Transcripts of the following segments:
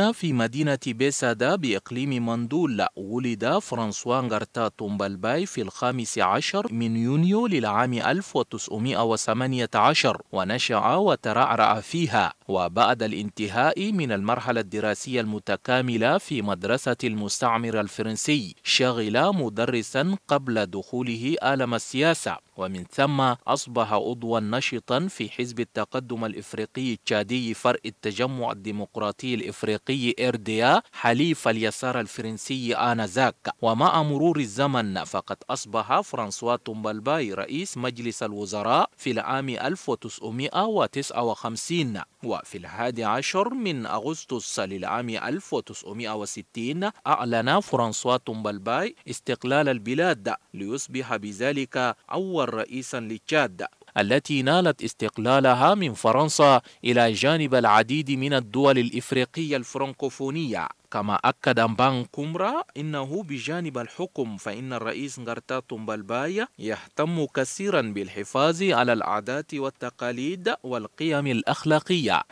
هنا في مدينة بيسادا بإقليم مندول ولد فرانسوا غارتا تومبالباي في الخامس عشر من يونيو للعام 1918 ونشأ وترعرع فيها وبعد الانتهاء من المرحلة الدراسية المتكاملة في مدرسة المستعمر الفرنسي شغل مدرسا قبل دخوله آلم السياسة ومن ثم أصبح عضوا نشطا في حزب التقدم الإفريقي التشادي فرق التجمع الديمقراطي الإفريقي شرقي إرديا حليف اليسار الفرنسي آنذاك ومع مرور الزمن فقد أصبح فرانسوا تومبالباي رئيس مجلس الوزراء في العام 1959 وفي الحادي عشر من أغسطس للعام 1960 أعلن فرانسوا تومبالباي استقلال البلاد ليصبح بذلك أول رئيسا لتشاد التي نالت استقلالها من فرنسا إلى جانب العديد من الدول الإفريقية الفرنكوفونية كما أكد أمبان كومرا إنه بجانب الحكم فإن الرئيس غرتا تومبالبايا يهتم كثيرا بالحفاظ على العادات والتقاليد والقيم الأخلاقية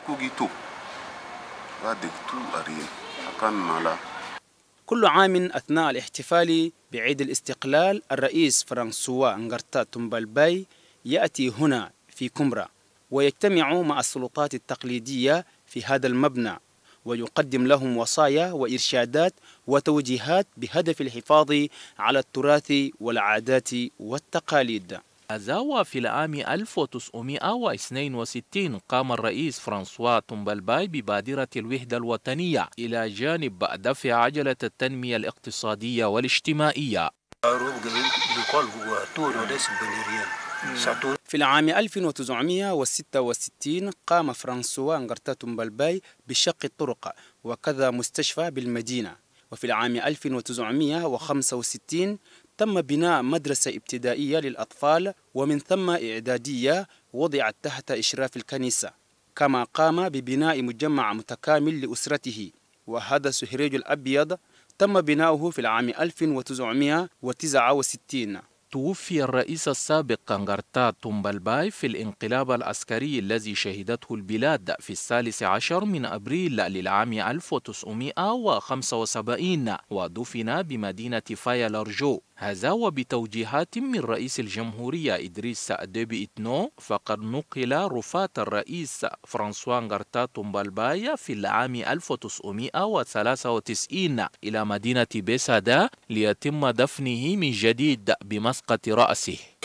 كل عام أثناء الاحتفال بعيد الاستقلال الرئيس فرانسوا انغرتا تومبالباي يأتي هنا في كمرة ويجتمع مع السلطات التقليدية في هذا المبنى ويقدم لهم وصايا وإرشادات وتوجيهات بهدف الحفاظ على التراث والعادات والتقاليد أزاوى في العام 1962 قام الرئيس فرانسوا تومبالباي ببادرة الوحدة الوطنية إلى جانب دفع عجلة التنمية الاقتصادية والاجتماعية في العام 1966 قام فرانسوا انغرتاتو مبالباي بشق الطرق وكذا مستشفى بالمدينة وفي العام 1965 تم بناء مدرسة ابتدائية للأطفال ومن ثم إعدادية وضعت تحت إشراف الكنيسة كما قام ببناء مجمع متكامل لأسرته وهذا سهريج الأبيض تم بناؤه في العام 1969 توفي الرئيس السابق كانغرتا تومبالباي في الانقلاب العسكري الذي شهدته البلاد في الثالث عشر من أبريل للعام 1975 ودفن بمدينة فايا لارجو هذا وبتوجيهات من رئيس الجمهورية إدريس ديبي إتنو فقد نقل رفاة الرئيس فرانسوا غارتا مبالبايا في العام 1993 إلى مدينة بيسادا ليتم دفنه من جديد بمسقط رأسه